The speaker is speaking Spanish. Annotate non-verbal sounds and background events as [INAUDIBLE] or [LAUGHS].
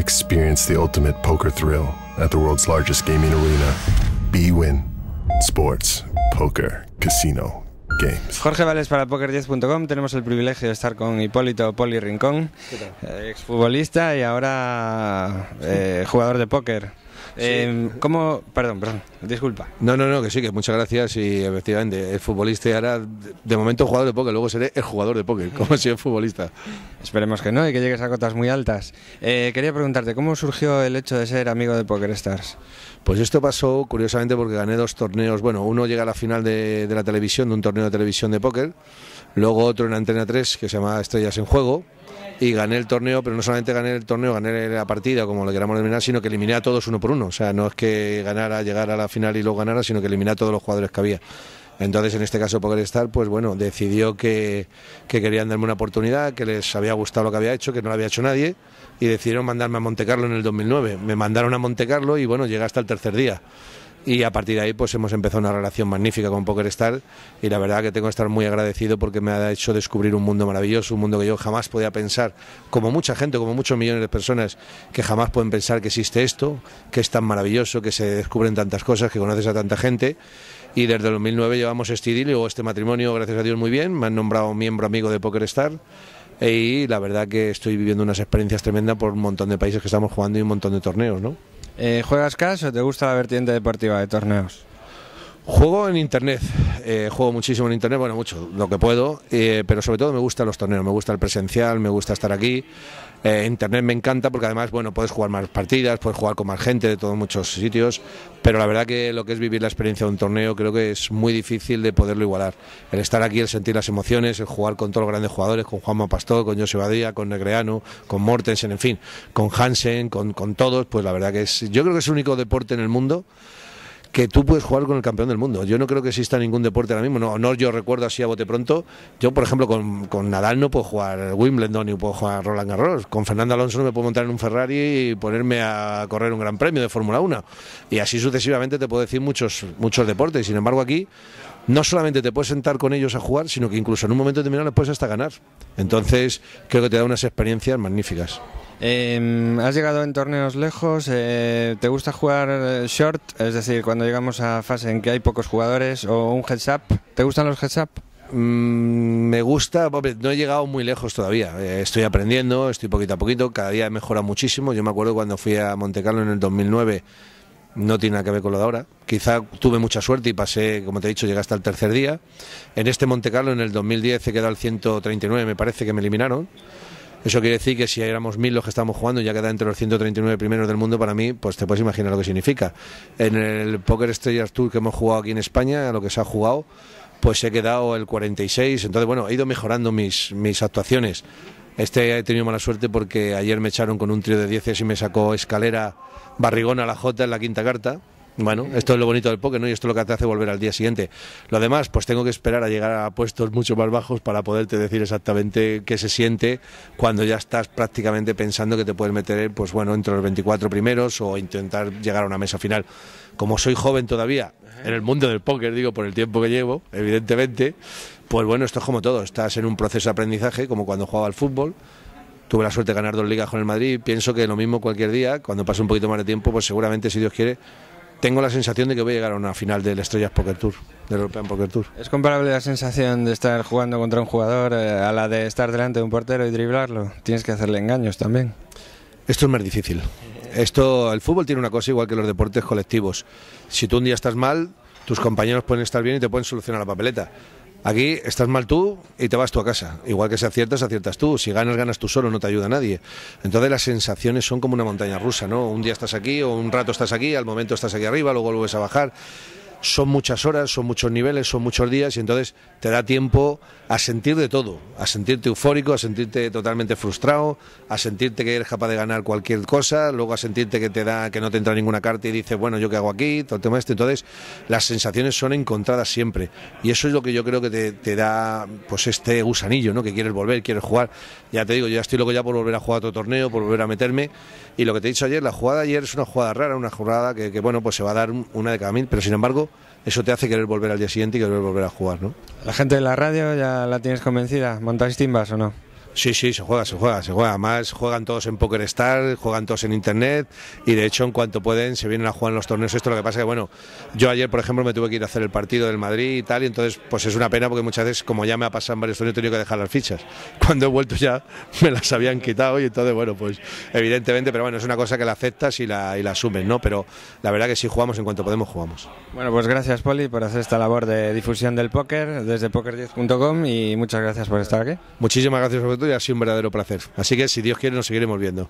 Experience the ultimate poker thrill at the world's largest gaming arena. BWIN Sports Poker Casino Games. Jorge Vales para Poker10.com. Tenemos el privilegio de estar con Hipólito Poli Rincón, eh, exfutbolista y ahora eh, jugador de póker. Em, ¿Cómo? Perdón, perdón, disculpa. No, no, no, que sí, que muchas gracias y efectivamente, el futbolista ahora, de momento jugador de póker, luego seré el jugador de póker, como si es futbolista. Esperemos que no y que llegues a cotas muy altas. Eh, quería preguntarte, ¿cómo surgió el hecho de ser amigo de Poker Stars? Pues esto pasó curiosamente porque gané dos torneos, bueno, uno llega a la final de, la televisión, de un torneo de televisión de póker, luego otro en Antena 3 que se llama Estrellas en Juego y gané el torneo, pero no solamente gané el torneo, gané la partida, como lo queramos denominar, sino que eliminé a todos uno por uno. O sea, no es que ganara, llegara a la final y luego ganara, sino que eliminara a todos los jugadores que había. Entonces, en este caso, Pokerstar, pues bueno, decidió que, que, querían darme una oportunidad, que les había gustado lo que había hecho, que no lo había hecho nadie, y decidieron mandarme a Montecarlo en el 2009. Me mandaron a Montecarlo y bueno, llegué hasta el tercer día y a partir de ahí pues hemos empezado una relación magnífica con Poker Star y la verdad que tengo que estar muy agradecido porque me ha hecho descubrir un mundo maravilloso, un mundo que yo jamás podía pensar, como mucha gente, como muchos millones de personas que jamás pueden pensar que existe esto, que es tan maravilloso, que se descubren tantas cosas, que conoces a tanta gente y desde el 2009 llevamos este idilio, este matrimonio, gracias a Dios muy bien, me han nombrado miembro amigo de Poker Star y la verdad que estoy viviendo unas experiencias tremendas por un montón de países que estamos jugando y un montón de torneos, ¿no? Eh, ¿Juegas cash o te gusta la vertiente deportiva de torneos? Juego en internet. Eh, juego muchísimo en internet, bueno, mucho, lo que puedo, eh, pero sobre todo me gustan los torneos, me gusta el presencial, me gusta estar aquí. Eh, internet me encanta porque además, bueno, puedes jugar más partidas, puedes jugar con más gente de todos muchos sitios, pero la verdad que lo que es vivir la experiencia de un torneo creo que es muy difícil de poderlo igualar. El estar aquí, el sentir las emociones, el jugar con todos los grandes jugadores, con Juanma Pastor, con José Badía, con Negreanu, con Mortensen, en fin, con Hansen, con, con todos, pues la verdad que es, yo creo que es el único deporte en el mundo que tú puedes jugar con el campeón del mundo. Yo no creo que exista ningún deporte ahora mismo. No, no yo recuerdo así a bote pronto. Yo, por ejemplo, con, Nadal no puedo jugar Wimbledon ni puedo jugar Roland Garros. Con Fernando Alonso no me puedo montar en un Ferrari y ponerme a correr un gran premio de Fórmula 1. Y así sucesivamente te puedo decir muchos, muchos deportes. Sin embargo, aquí no solamente te puedes sentar con ellos a jugar, sino que incluso en un momento determinado les puedes hasta ganar. Entonces, creo que te da unas experiencias magníficas. Em, has llegado en torneos lejos, eh, ¿te gusta jugar eh, short? Es decir, cuando llegamos a fase en que hay pocos jugadores o un heads up, ¿te gustan los heads up? Mm, me gusta, no he llegado muy lejos todavía, eh, estoy aprendiendo, estoy poquito a poquito, cada día he mejorado muchísimo, yo me acuerdo cuando fui a Monte Carlo en el 2009, no tiene nada que ver con lo de ahora, quizá tuve mucha suerte y pasé, como te he dicho, llegué hasta el tercer día, en este Monte Carlo en el 2010 he quedado al 139, me parece que me eliminaron, eso quiere decir que si éramos mil los que estamos jugando, ya queda entre los 139 primeros del mundo, para mí, pues te puedes imaginar lo que significa. En el Poker Estrellas Tour que hemos jugado aquí en España, a lo que se ha jugado, pues he quedado el 46. Entonces, bueno, he ido mejorando mis, mis actuaciones. Este he tenido mala suerte porque ayer me echaron con un trío de 10 y me sacó escalera barrigón a la J en la quinta carta. Bueno, esto es lo bonito del póker, ¿no? Y esto es lo que te hace volver al día siguiente. Lo demás, pues tengo que esperar a llegar a puestos mucho más bajos para poderte decir exactamente qué se siente cuando ya estás prácticamente pensando que te puedes meter, pues bueno, entre los 24 primeros o intentar llegar a una mesa final. Como soy joven todavía en el mundo del póker, digo, por el tiempo que llevo, evidentemente, pues bueno, esto es como todo. Estás en un proceso de aprendizaje, como cuando jugaba al fútbol tuve la suerte de ganar dos ligas con el Madrid. Pienso que lo mismo cualquier día, cuando pase un poquito más de tiempo, pues seguramente, si Dios quiere, tengo la sensación de que voy a llegar a una final del Estrellas Poker Tour, del European Poker Tour. ¿Es comparable la sensación de estar jugando contra un jugador eh, a la de estar delante de un portero y driblarlo? Tienes que hacerle engaños también. Esto es más difícil. Esto, el fútbol tiene una cosa igual que los deportes colectivos. Si tú un día estás mal, tus compañeros pueden estar bien y te pueden solucionar la papeleta. Aquí estás mal tú y te vas tú a casa. Igual que si aciertas, aciertas tú. Si ganas, ganas tú solo, no te ayuda nadie. Entonces las sensaciones son como una montaña rusa, ¿no? Un día estás aquí o un rato estás aquí, al momento estás aquí arriba, luego vuelves a bajar son muchas horas, son muchos niveles, son muchos días y entonces te da tiempo a sentir de todo, a sentirte eufórico, a sentirte totalmente frustrado, a sentirte que eres capaz de ganar cualquier cosa, luego a sentirte que te da que no te entra ninguna carta y dices, bueno, yo qué hago aquí, todo el tema este, entonces las sensaciones son encontradas siempre y eso es lo que yo creo que te, da pues este gusanillo, ¿no? Que quieres volver, quieres jugar. Ya te digo, yo ya estoy loco ya por volver a jugar otro torneo, por volver a meterme y lo que te he dicho ayer, la jugada ayer es una jugada rara, una jugada que, que bueno, pues se va a dar una de cada mil, pero sin embargo eso te hace querer volver al día siguiente y querer volver a jugar, ¿no? La gente de la radio ya la tienes convencida, ¿montáis timbas o no? Sí, sí, se juega, se juega, se juega. Además, juegan todos en Poker Star, juegan todos en Internet y de hecho, en cuanto pueden, se vienen a jugar en los torneos. Esto lo que pasa es que, bueno, yo ayer, por ejemplo, me tuve que ir a hacer el partido del Madrid y tal, y entonces, pues es una pena porque muchas veces, como ya me ha pasado en varios torneos, he tenido que dejar las fichas. [LAUGHS] Cuando he vuelto ya me las habían quitado y entonces, bueno, pues evidentemente, pero bueno, es una cosa que la aceptas y la, y asumes, ¿no? Pero la verdad que si jugamos, en cuanto podemos, jugamos. Bueno, pues gracias, Poli, por hacer esta labor de difusión del póker desde poker10.com y muchas gracias por estar aquí. Muchísimas gracias a y ha sido un verdadero placer. Así que si Dios quiere nos seguiremos viendo.